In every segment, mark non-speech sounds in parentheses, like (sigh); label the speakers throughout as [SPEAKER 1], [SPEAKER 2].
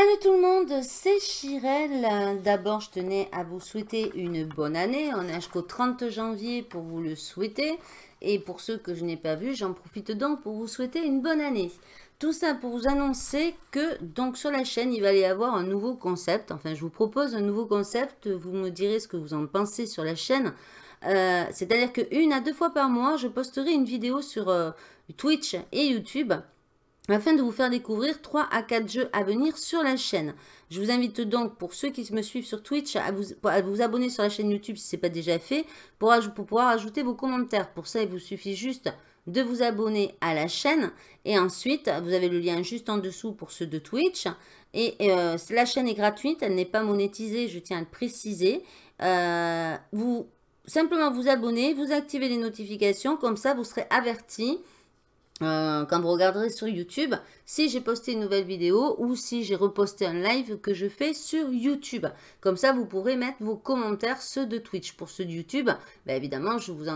[SPEAKER 1] Salut tout le monde, c'est Chirel. D'abord, je tenais à vous souhaiter une bonne année. On est jusqu'au 30 janvier pour vous le souhaiter. Et pour ceux que je n'ai pas vus, j'en profite donc pour vous souhaiter une bonne année. Tout ça pour vous annoncer que donc sur la chaîne, il va y avoir un nouveau concept. Enfin, je vous propose un nouveau concept. Vous me direz ce que vous en pensez sur la chaîne. Euh, c'est-à-dire qu'une à deux fois par mois, je posterai une vidéo sur euh, Twitch et YouTube afin de vous faire découvrir 3 à 4 jeux à venir sur la chaîne. Je vous invite donc, pour ceux qui me suivent sur Twitch, à vous, abonner sur la chaîne YouTube si ce n'est pas déjà fait, pour, pouvoir ajouter vos commentaires. Pour ça, il vous suffit juste de vous abonner à la chaîne. Et ensuite, vous avez le lien juste en dessous pour ceux de Twitch. Et euh, la chaîne est gratuite, elle n'est pas monétisée, je tiens à le préciser. Euh, vous simplement vous abonner, vous activez les notifications, comme ça vous serez averti euh, quand vous regarderez sur YouTube, si j'ai posté une nouvelle vidéo ou si j'ai reposté un live que je fais sur YouTube. Comme ça, vous pourrez mettre vos commentaires, ceux de Twitch. Pour ceux de YouTube, bah, évidemment, je vous,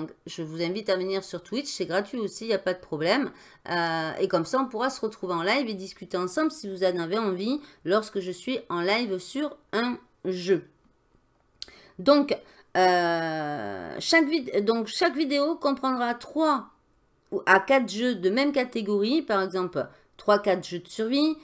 [SPEAKER 1] invite à venir sur Twitch. C'est gratuit aussi, il n'y a pas de problème. Euh, et comme ça, on pourra se retrouver en live et discuter ensemble si vous en avez envie lorsque je suis en live sur un jeu. donc euh, chaque vidéo comprendra trois à quatre jeux de même catégorie, par exemple 3-4 jeux de survie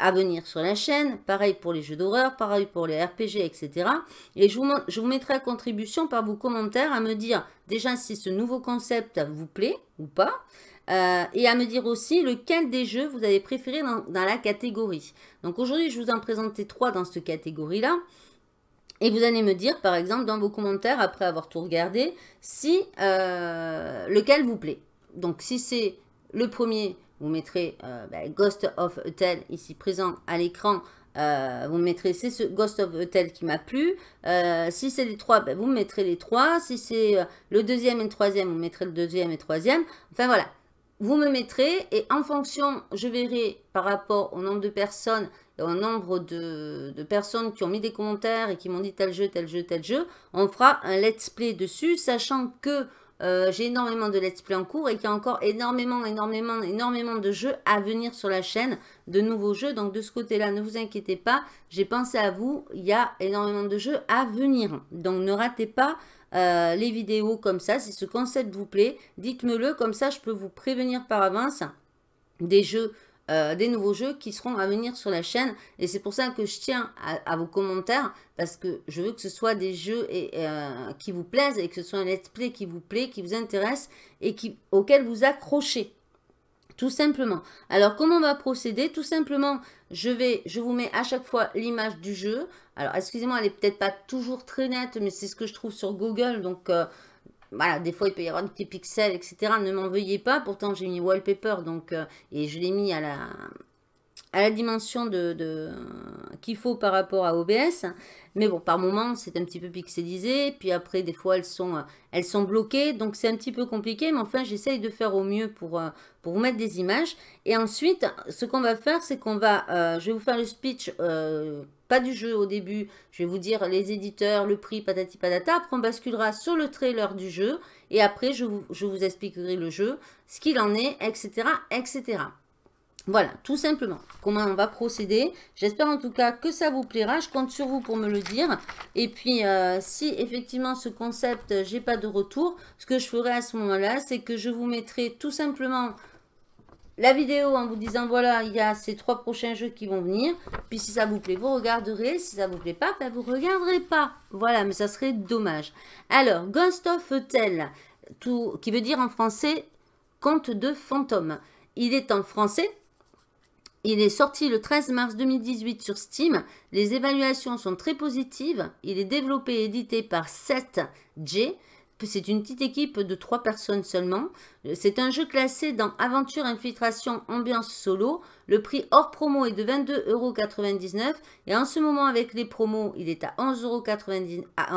[SPEAKER 1] à venir sur la chaîne, pareil pour les jeux d'horreur, pareil pour les RPG, etc. Et je vous, je vous mettrai à contribution par vos commentaires à me dire déjà si ce nouveau concept vous plaît ou pas, euh, et à me dire aussi lequel des jeux vous avez préféré dans, la catégorie. Donc aujourd'hui, je vous en présentais trois dans cette catégorie-là. Et vous allez me dire, par exemple, dans vos commentaires, après avoir tout regardé, si euh, lequel vous plaît. Donc si c'est le premier, vous mettrez euh, ben, Ghost of Hotel ici présent à l'écran. Euh, vous mettrez c'est ce Ghost of Hotel qui m'a plu. Euh, si c'est les trois, ben, vous mettrez les trois. Si c'est le deuxième et le troisième, vous mettrez le deuxième et le troisième. Enfin voilà, vous me mettrez et en fonction, je verrai par rapport au nombre de personnes et au nombre de personnes qui ont mis des commentaires et qui m'ont dit tel jeu, tel jeu, tel jeu, on fera un let's play dessus, sachant que euh, j'ai énormément de let's play en cours et qu'il y a encore énormément, énormément, énormément de jeux à venir sur la chaîne, de nouveaux jeux. Donc de ce côté-là, ne vous inquiétez pas, j'ai pensé à vous, il y a énormément de jeux à venir. Donc ne ratez pas euh, les vidéos comme ça. Si ce concept vous plaît, dites-me-le, comme ça je peux vous prévenir par avance des jeux euh, des nouveaux jeux qui seront à venir sur la chaîne. Et c'est pour ça que je tiens à, vos commentaires, parce que je veux que ce soit des jeux et, euh, qui vous plaisent, et que ce soit un let's play qui vous plaît, qui vous intéresse, et qui, auquel vous accrochez. Tout simplement. Alors, comment on va procéder Tout simplement, je, vais, je vous mets à chaque fois l'image du jeu. Alors, excusez-moi, elle est peut-être pas toujours très nette, mais c'est ce que je trouve sur Google. Donc, euh, voilà, des fois il peut y avoir des petits pixels, etc. Ne m'en veuillez pas, pourtant j'ai mis wallpaper, donc, euh, et je l'ai mis à la, à la dimension de, qu'il faut par rapport à OBS. Mais bon, par moment, c'est un petit peu pixelisé. Puis après, des fois, elles sont, euh, elles sont bloquées. Donc, c'est un petit peu compliqué. Mais enfin, j'essaye de faire au mieux pour, euh, pour vous mettre des images. Et ensuite, ce qu'on va faire, c'est qu'on va... je vais vous faire le speech pas du jeu au début. Je vais vous dire les éditeurs, le prix, patati patata. Après, on basculera sur le trailer du jeu. Et après, je vous, expliquerai le jeu, ce qu'il en est, etc., etc. Voilà, tout simplement, comment on va procéder. J'espère en tout cas que ça vous plaira. Je compte sur vous pour me le dire. Et puis, euh, si effectivement ce concept, euh, j'ai pas de retour, ce que je ferai à ce moment-là, c'est que je vous mettrai tout simplement la vidéo en vous disant voilà, il y a ces trois prochains jeux qui vont venir. Puis si ça vous plaît, vous regarderez. Si ça vous plaît pas, ben vous regarderez pas. Voilà, mais ça serait dommage. Alors, Ghost of Tell, tout, qui veut dire en français conte de fantôme. Il est en français. Il est sorti le 13 mars 2018 sur Steam. Les évaluations sont très positives. Il est développé et édité par 7G. C'est une petite équipe de trois personnes seulement. Euh, c'est un jeu classé dans Aventure, Infiltration, Ambiance Solo. Le prix hors promo est de 22,99€ et en ce moment avec les promos, il est à 11,49€, à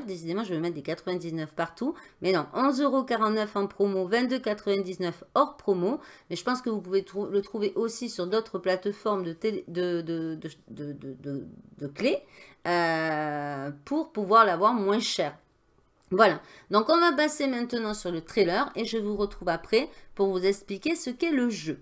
[SPEAKER 1] Décidément, je vais mettre des 99 partout. Mais non, 11,49€ en promo, 22,99€ hors promo. Mais je pense que vous pouvez le trouver aussi sur d'autres plateformes de, clés euh, pour pouvoir l'avoir moins cher. Voilà, donc on va passer maintenant sur le trailer et je vous retrouve après pour vous expliquer ce qu'est le jeu.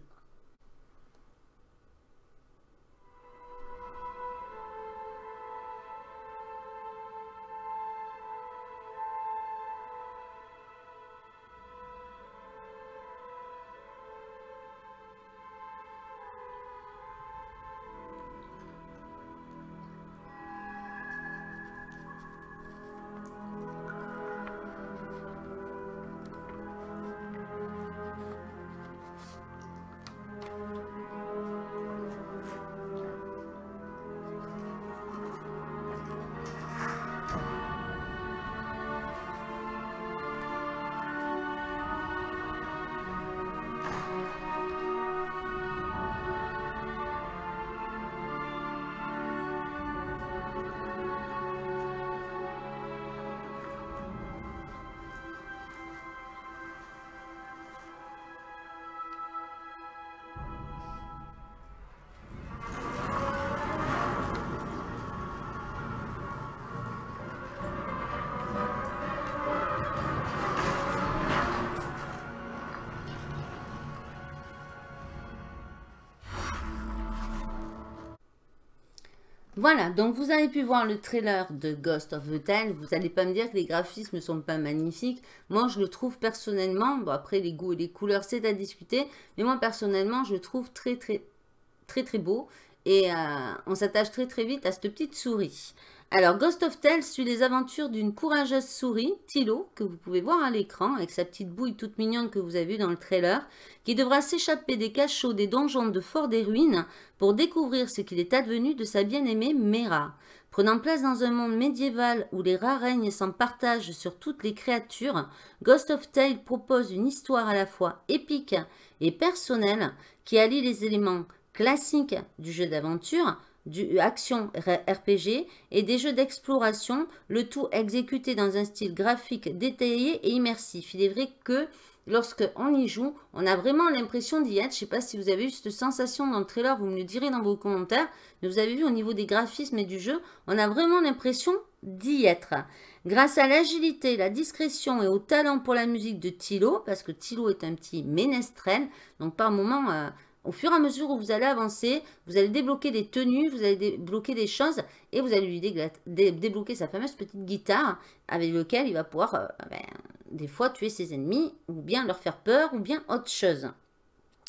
[SPEAKER 1] Voilà, donc vous avez pu voir le trailer de Ghost of the Tale. Vous n'allez pas me dire que les graphismes ne sont pas magnifiques. Moi, je le trouve personnellement, bon après les goûts et les couleurs, c'est à discuter. Mais moi, personnellement, je le trouve très, très, très, très beau. Et euh, on s'attache très, très vite à cette petite souris. Alors, Ghost of Tell suit les aventures d'une courageuse souris, Tilo, que vous pouvez voir à l'écran, avec sa petite bouille toute mignonne que vous avez vue dans le trailer, qui devra s'échapper des cachots des donjons de Fort des Ruines pour découvrir ce qu'il est advenu de sa bien-aimée Mera. Prenant place dans un monde médiéval où les rats règnent s'en partagent sur toutes les créatures, Ghost of Tale propose une histoire à la fois épique et personnelle qui allie les éléments classiques du jeu d'aventure du action RPG et des jeux d'exploration, le tout exécuté dans un style graphique détaillé et immersif. Il est vrai que lorsque on y joue, on a vraiment l'impression d'y être. Je ne sais pas si vous avez eu cette sensation dans le trailer, vous me le direz dans vos commentaires. Mais vous avez vu au niveau des graphismes et du jeu, on a vraiment l'impression d'y être. Grâce à l'agilité, la discrétion et au talent pour la musique de Thilo, parce que Thilo est un petit ménestrel, donc par moment, euh, au fur et à mesure où vous allez avancer, vous allez débloquer des tenues, vous allez débloquer des choses et vous allez lui débloquer sa fameuse petite guitare avec laquelle il va pouvoir euh, ah ben, des fois tuer ses ennemis ou bien leur faire peur ou bien autre chose.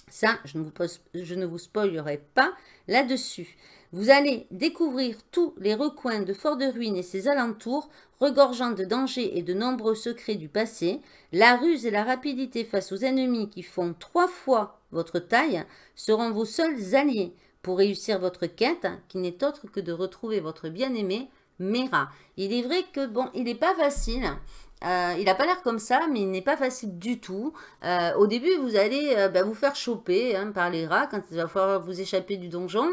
[SPEAKER 1] Ça, je ne vous, je ne vous spoilerai pas là-dessus. Vous allez découvrir tous les recoins de Fort de Ruine et ses alentours, regorgeant de dangers et de nombreux secrets du passé, la ruse et la rapidité face aux ennemis qui font trois fois votre taille, seront vos seuls alliés pour réussir votre quête, qui n'est autre que de retrouver votre bien-aimé, Mera. Il est vrai que, bon, il n'est pas facile. Euh, il n'a pas l'air comme ça, mais il n'est pas facile du tout. Euh, au début, vous allez euh, bah, vous faire choper hein, par les rats quand il va falloir vous échapper du donjon.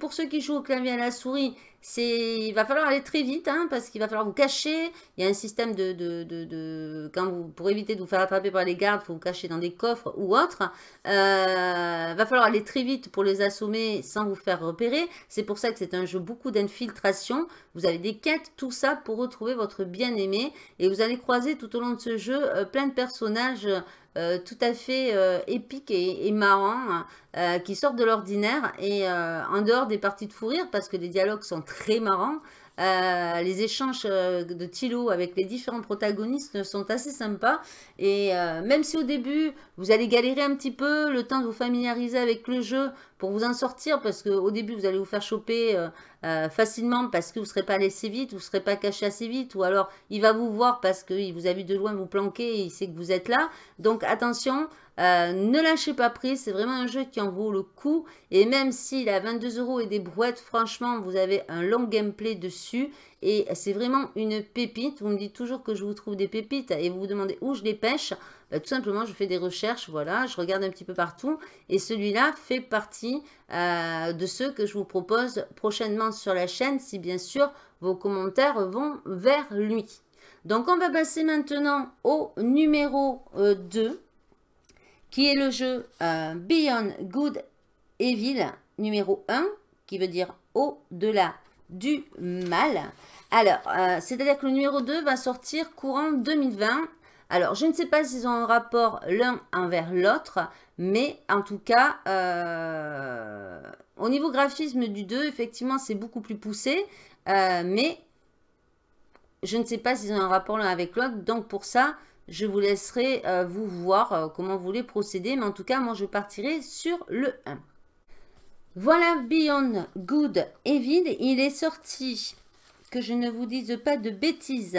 [SPEAKER 1] pour ceux qui jouent au clavier à la souris, il va falloir aller très vite hein, parce qu'il va falloir vous cacher. Il y a un système de, de, de, quand vous, pour éviter de vous faire attraper par les gardes, il faut vous cacher dans des coffres ou autre. Il euh, va falloir aller très vite pour les assommer sans vous faire repérer. C'est pour ça que c'est un jeu beaucoup d'infiltration. Vous avez des quêtes, tout ça pour retrouver votre bien-aimé et vous allez croiser tout au long de ce jeu euh, plein de personnages euh, tout à fait euh, épique et, marrant, euh, qui sortent de l'ordinaire et en dehors des parties de fou rire parce que les dialogues sont très marrants. les échanges de Tilo avec les différents protagonistes sont assez sympas et même si au début vous allez galérer un petit peu, le temps de vous familiariser avec le jeu, pour vous en sortir parce qu'au début vous allez vous faire choper euh, euh, facilement parce que vous ne serez pas allé assez vite, vous ne serez pas caché assez vite ou alors il va vous voir parce qu'il vous a vu de loin vous planquer et il sait que vous êtes là. Donc attention, euh, ne lâchez pas prise, c'est vraiment un jeu qui en vaut le coup et même s'il a 22 euros et des brouettes, franchement vous avez un long gameplay dessus et c'est vraiment une pépite. Vous me dites toujours que je vous trouve des pépites et vous vous demandez où je les pêche. Bah, tout simplement, je fais des recherches, voilà, je regarde un petit peu partout. Et celui-là fait partie euh, de ceux que je vous propose prochainement sur la chaîne, si bien sûr vos commentaires vont vers lui. Donc on va passer maintenant au numéro 2, euh, qui est le jeu euh, Beyond Good Evil numéro 1, qui veut dire au-delà du mal. Alors, euh, c'est-à-dire que le numéro 2 va sortir courant 2020. Alors, je ne sais pas s'ils ont un rapport l'un envers l'autre, mais en tout cas, euh, au niveau graphisme du 2, effectivement, c'est beaucoup plus poussé, euh, mais je ne sais pas s'ils ont un rapport l'un avec l'autre. Donc, pour ça, je vous laisserai vous voir comment vous voulez procéder, mais en tout cas, moi, je partirai sur le 1. Voilà Beyond Good et Vide. Il est sorti, que je ne vous dise pas de bêtises,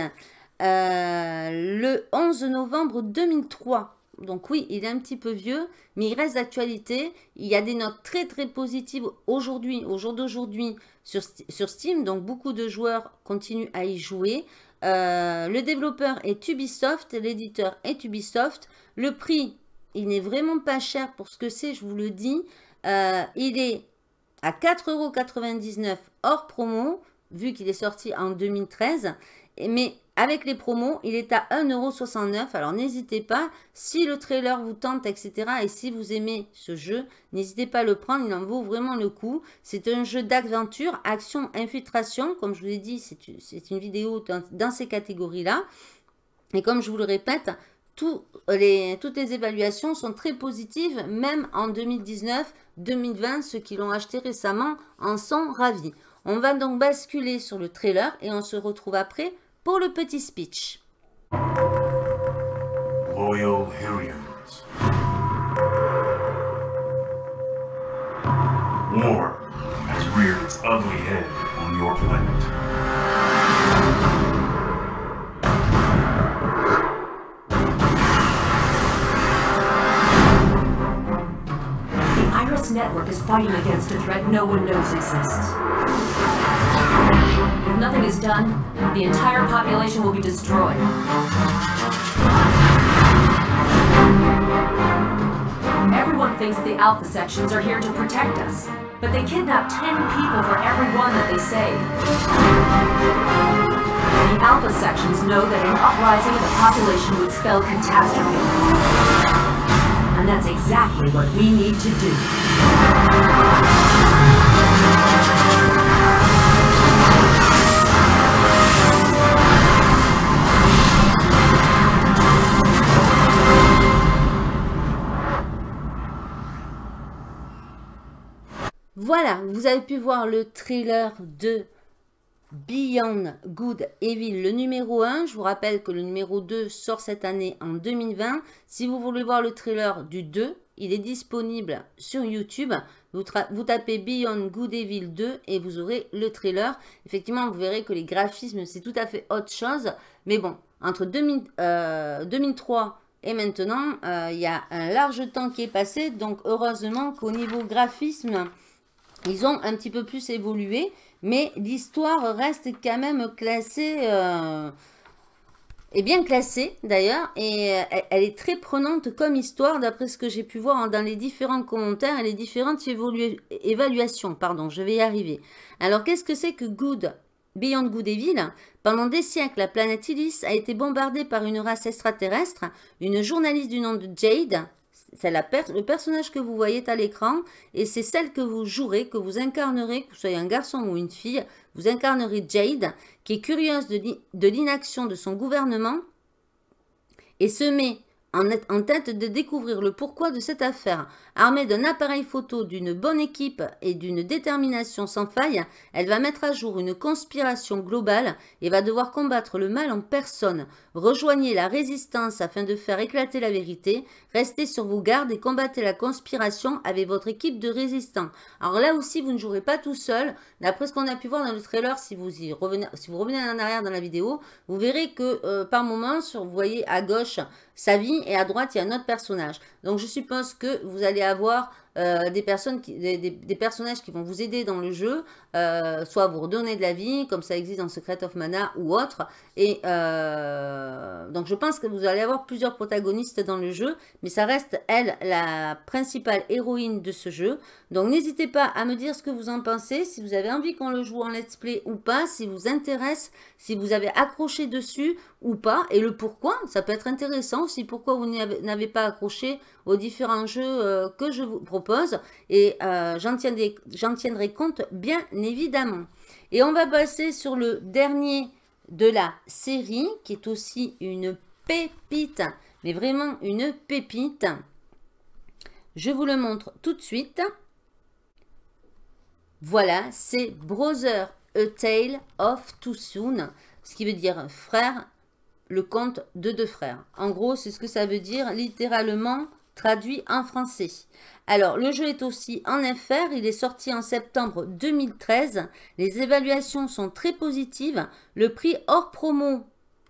[SPEAKER 1] euh, le 11 novembre 2003. Donc oui, il est un petit peu vieux, mais il reste d'actualité. Il y a des notes très très positives aujourd'hui, au jour d'aujourd'hui sur, sur, Steam. Donc beaucoup de joueurs continuent à y jouer. Euh, le développeur est Ubisoft, l'éditeur est Ubisoft. Le prix, il n'est vraiment pas cher pour ce que c'est, je vous le dis. Euh, il est à 4,99€ hors promo, vu qu'il est sorti en 2013. Mais avec les promos, il est à 1,69€. Alors n'hésitez pas, si le trailer vous tente, etc. Et si vous aimez ce jeu, n'hésitez pas à le prendre, il en vaut vraiment le coup. C'est un jeu d'aventure, action, infiltration. Comme je vous l'ai dit, c'est une vidéo dans ces catégories-là. Et comme je vous le répète, toutes les évaluations sont très positives, même en 2019, 2020, ceux qui l'ont acheté récemment en sont ravis. On va donc basculer sur le trailer et on se retrouve après pour le petit speech. War has reared its ugly head on your planet. fighting against a threat no one knows exists. If nothing is done, the entire population will be destroyed. Everyone thinks the Alpha sections are here to protect us, but they kidnap 10 people for every one that they save. The Alpha sections know that an uprising of the population would spell catastrophe. And that's exactly what we need to do. Voilà, vous avez pu voir le trailer de Beyond Good Evil, le numéro 1. Je vous rappelle que le numéro 2 sort cette année en 2020. Si vous voulez voir le trailer du 2, il est disponible sur YouTube. Vous, tapez Beyond Good Evil 2 et vous aurez le trailer. Effectivement, vous verrez que les graphismes, c'est tout à fait autre chose. Mais bon, entre 2003 euh, et maintenant, euh, il y a un large temps qui est passé. Donc, heureusement qu'au niveau graphisme, ils ont un petit peu plus évolué. Mais l'histoire reste quand même classée... Euh, est bien classée d'ailleurs et euh, elle est très prenante comme histoire d'après ce que j'ai pu voir hein, dans les différents commentaires et les différentes évaluations. Pardon, je vais y arriver. Alors qu'est-ce que c'est que Good Beyond Good Evil, pendant des siècles, la planète Illis a été bombardée par une race extraterrestre. Une journaliste du nom de Jade c'est le personnage que vous voyez à l'écran et c'est celle que vous jouerez, que vous incarnerez, que vous soyez un garçon ou une fille, vous incarnerez Jade, qui est curieuse de l'inaction de, de son gouvernement et se met en, tête de découvrir le pourquoi de cette affaire. Armée d'un appareil photo, d'une bonne équipe et d'une détermination sans faille, elle va mettre à jour une conspiration globale et va devoir combattre le mal en personne. Rejoignez la résistance afin de faire éclater la vérité, restez sur vos gardes et combattez la conspiration avec votre équipe de résistants. Alors là aussi, vous ne jouerez pas tout seul. D'après ce qu'on a pu voir dans le trailer, si vous, revenez, si vous revenez en arrière dans la vidéo, vous verrez que euh, par moment, sur, vous voyez à gauche sa vie et à droite, il y a un autre personnage. Donc je suppose que vous allez avoir euh, des, personnes des, personnages qui vont vous aider dans le jeu, euh, soit vous redonner de la vie, comme ça existe dans Secret of Mana ou autre. Et euh, donc je pense que vous allez avoir plusieurs protagonistes dans le jeu, mais ça reste, elle, la principale héroïne de ce jeu. Donc n'hésitez pas à me dire ce que vous en pensez, si vous avez envie qu'on le joue en let's play ou pas, si vous intéresse, si vous avez accroché dessus ou pas, et le pourquoi, ça peut être intéressant aussi, pourquoi vous n'avez pas accroché aux différents jeux que je vous propose et euh, j'en tiendrai, compte bien évidemment. Et on va passer sur le dernier de la série qui est aussi une pépite, mais vraiment une pépite. Je vous le montre tout de suite. Voilà, c'est Brother A Tale of Too Soon, ce qui veut dire frère, le conte de deux frères. En gros, c'est ce que ça veut dire littéralement traduit en français. Alors, le jeu est aussi en FR, il est sorti en septembre 2013, les évaluations sont très positives, le prix hors promo,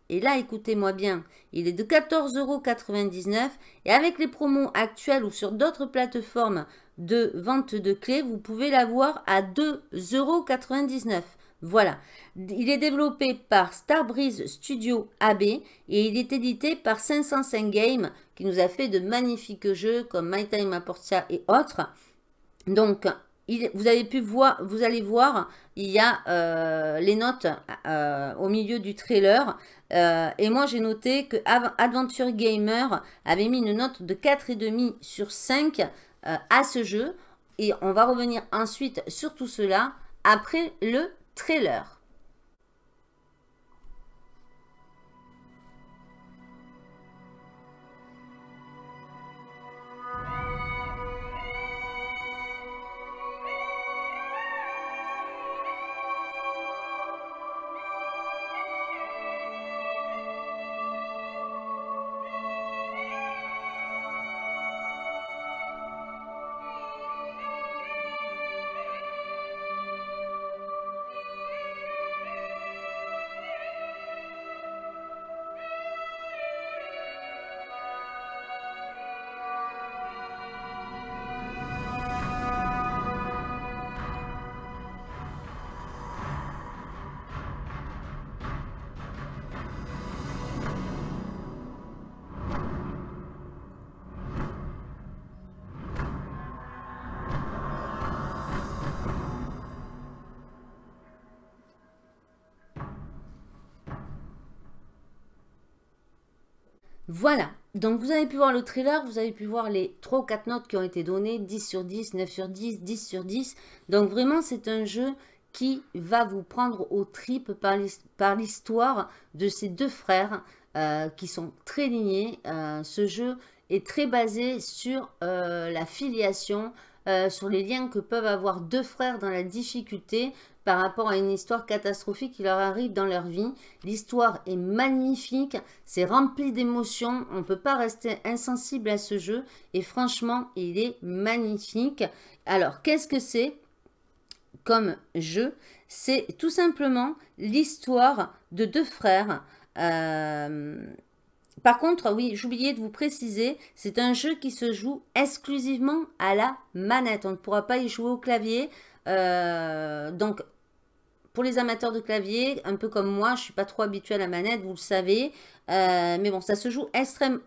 [SPEAKER 1] et là écoutez-moi bien, il est de 14,99€ et avec les promos actuels ou sur d'autres plateformes de vente de clés, vous pouvez l'avoir à 2,99€. Voilà. Il est développé par Starbreeze Studio AB et il est édité par 505 Games, qui nous a fait de magnifiques jeux comme My Time Portia et autres. Donc, vous, avez pu voir, vous allez voir, il y a euh, les notes euh, au milieu du trailer. Euh, et moi, j'ai noté que Adventure Gamer avait mis une note de 4,5 sur 5 à ce jeu. Et on va revenir ensuite sur tout cela après le trailer. Voilà, donc vous avez pu voir le trailer, vous avez pu voir les 3 ou 4 notes qui ont été données, 10 sur 10, 9 sur 10, 10 sur 10. Donc vraiment c'est un jeu qui va vous prendre aux tripes par l'histoire de ces deux frères euh, qui sont très lignés. Euh, ce jeu est très basé sur euh, la filiation, euh, sur les liens que peuvent avoir deux frères dans la difficulté par rapport à une histoire catastrophique qui leur arrive dans leur vie. L'histoire est magnifique, c'est rempli d'émotions, on ne peut pas rester insensible à ce jeu et franchement, il est magnifique. Alors, qu'est-ce que c'est comme jeu C'est tout simplement l'histoire de deux frères. Euh, par contre, oui, j'oubliais de vous préciser, c'est un jeu qui se joue exclusivement à la manette. On ne pourra pas y jouer au clavier. Euh, donc, pour les amateurs de clavier, un peu comme moi, je ne suis pas trop habituée à la manette, vous le savez. Euh, mais bon, ça se joue extrême,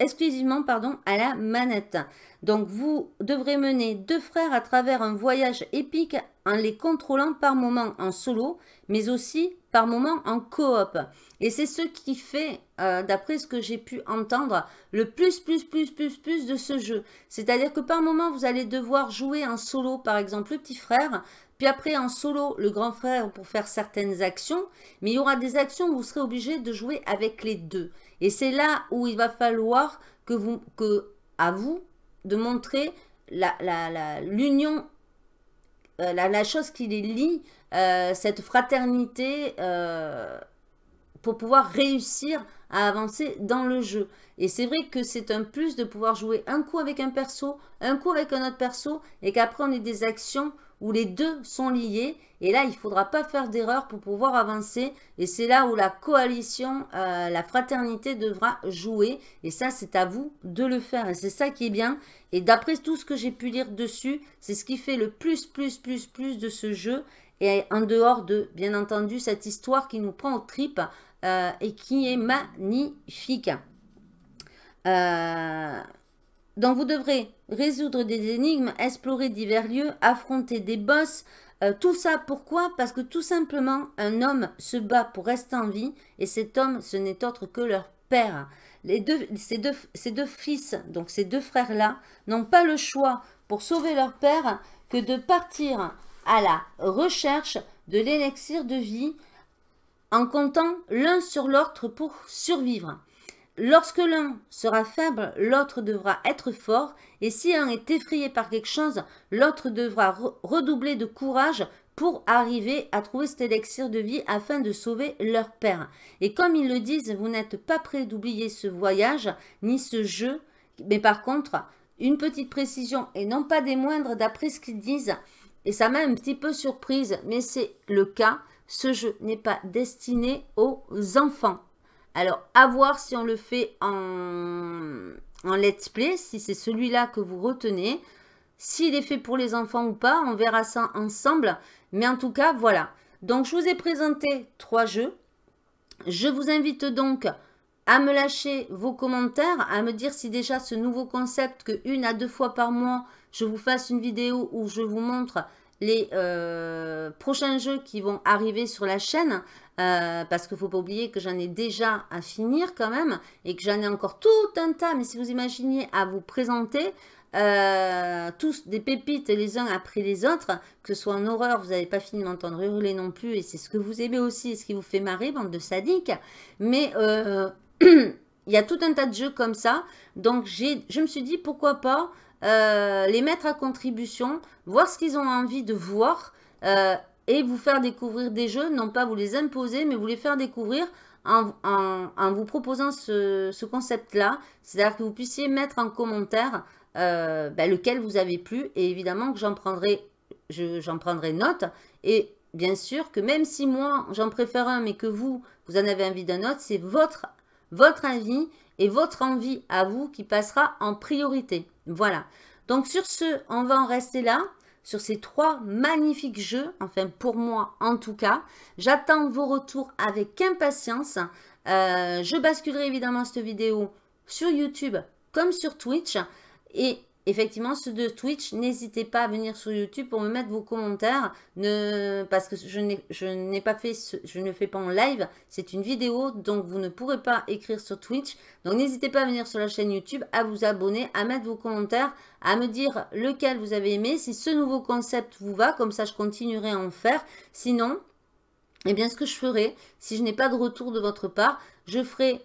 [SPEAKER 1] exclusivement pardon, à la manette. Donc vous devrez mener deux frères à travers un voyage épique en les contrôlant par moment en solo, mais aussi par moment en coop. Et c'est ce qui fait, euh, d'après ce que j'ai pu entendre, le plus, plus, plus, plus, plus de ce jeu. C'est-à-dire que par moment, vous allez devoir jouer en solo, par exemple, le petit frère puis après, en solo, le grand frère pour faire certaines actions. Mais il y aura des actions où vous serez obligé de jouer avec les deux. Et c'est là où il va falloir que vous, que, à vous, de montrer l'union euh, la, chose qui les lie, euh, cette fraternité, euh, pour pouvoir réussir à avancer dans le jeu. Et c'est vrai que c'est un plus de pouvoir jouer un coup avec un perso, un coup avec un autre perso, et qu'après on ait des actions où les deux sont liés. Et là, il ne faudra pas faire d'erreur pour pouvoir avancer. Et c'est là où la coalition, euh, la fraternité devra jouer. Et ça, c'est à vous de le faire. Et c'est ça qui est bien. Et d'après tout ce que j'ai pu lire dessus, c'est ce qui fait le plus, plus, plus, plus de ce jeu. Et en dehors de, bien entendu, cette histoire qui nous prend aux tripes euh, et qui est magnifique. Euh, donc, vous devrez résoudre des énigmes, explorer divers lieux, affronter des boss. Euh, tout ça pourquoi Parce que tout simplement, un homme se bat pour rester en vie et cet homme, ce n'est autre que leur père. ces, deux, ces deux fils, donc ces deux frères-là, n'ont pas le choix pour sauver leur père que de partir à la recherche de l'élixir de vie en comptant l'un sur l'autre pour survivre. Lorsque l'un sera faible, l'autre devra être fort, et si un est effrayé par quelque chose, l'autre devra redoubler de courage pour arriver à trouver cet élixir de vie afin de sauver leur père. Et comme ils le disent, vous n'êtes pas prêt d'oublier ce voyage, ni ce jeu, mais par contre, une petite précision, et non pas des moindres d'après ce qu'ils disent, et ça m'a un petit peu surprise, mais c'est le cas, ce jeu n'est pas destiné aux enfants. Alors, à voir si on le fait en, let's play, si c'est celui-là que vous retenez. S'il est fait pour les enfants ou pas, on verra ça ensemble. Mais en tout cas, voilà. Donc, je vous ai présenté trois jeux. Je vous invite donc à me lâcher vos commentaires, à me dire si déjà ce nouveau concept que une à deux fois par mois, je vous fasse une vidéo où je vous montre les euh, prochains jeux qui vont arriver sur la chaîne. Euh, parce qu'il ne faut pas oublier que j'en ai déjà à finir quand même et que j'en ai encore tout un tas. Mais si vous imaginez à vous présenter, euh, tous des pépites les uns après les autres, que ce soit en horreur, vous n'avez pas fini de m'entendre hurler non plus, et c'est ce que vous aimez aussi, et ce qui vous fait marrer, bande de sadiques. Mais euh, (clears throat) il y a tout un tas de jeux comme ça, donc je me suis dit pourquoi pas les mettre à contribution, voir ce qu'ils ont envie de voir, et vous faire découvrir des jeux, non pas vous les imposer, mais vous les faire découvrir en, vous proposant ce, concept-là. C'est-à-dire que vous puissiez mettre en commentaire euh, ben, lequel vous avez plu, et évidemment que j'en prendrai, prendrai note, et bien sûr que même si moi j'en préfère un, mais que vous, vous en avez envie d'un autre, c'est votre, votre avis et votre envie à vous qui passera en priorité. Voilà. Donc sur ce, on va en rester là sur ces trois magnifiques jeux, enfin pour moi en tout cas. J'attends vos retours avec impatience. Euh, je basculerai évidemment cette vidéo sur YouTube comme sur Twitch. Et effectivement, ceux de Twitch, n'hésitez pas à venir sur YouTube pour me mettre vos commentaires. parce que je n'ai pas fait, je ne fais pas en live. C'est une vidéo, donc vous ne pourrez pas écrire sur Twitch. Donc n'hésitez pas à venir sur la chaîne YouTube, à vous abonner, à mettre vos commentaires, à me dire lequel vous avez aimé, si ce nouveau concept vous va, comme ça je continuerai à en faire. Sinon, eh bien ce que je ferai, si je n'ai pas de retour de votre part, je ferai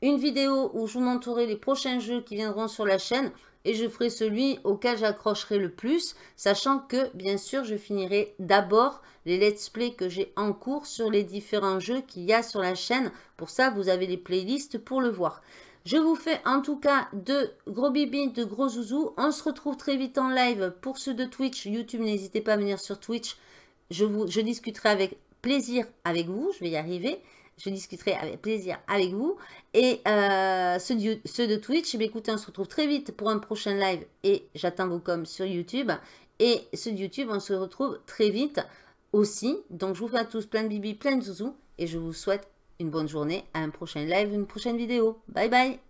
[SPEAKER 1] une vidéo où je vous montrerai les prochains jeux qui viendront sur la chaîne et je ferai celui auquel j'accrocherai le plus, sachant que, bien sûr, je finirai d'abord les let's play que j'ai en cours sur les différents jeux qu'il y a sur la chaîne. Pour ça, vous avez les playlists pour le voir. Je vous fais en tout cas de gros bibis, de gros zouzous. On se retrouve très vite en live pour ceux de Twitch, YouTube. N'hésitez pas à venir sur Twitch. Je, vous, je discuterai avec plaisir avec vous. Je vais y arriver je discuterai avec plaisir avec vous. Et euh, ceux, de, Twitch, eh écoutez, on se retrouve très vite pour un prochain live et j'attends vos comme sur YouTube. Et ceux de YouTube, on se retrouve très vite aussi. Donc je vous fais à tous plein de bibi, plein de zouzous et je vous souhaite une bonne journée, à un prochain live, une prochaine vidéo. Bye bye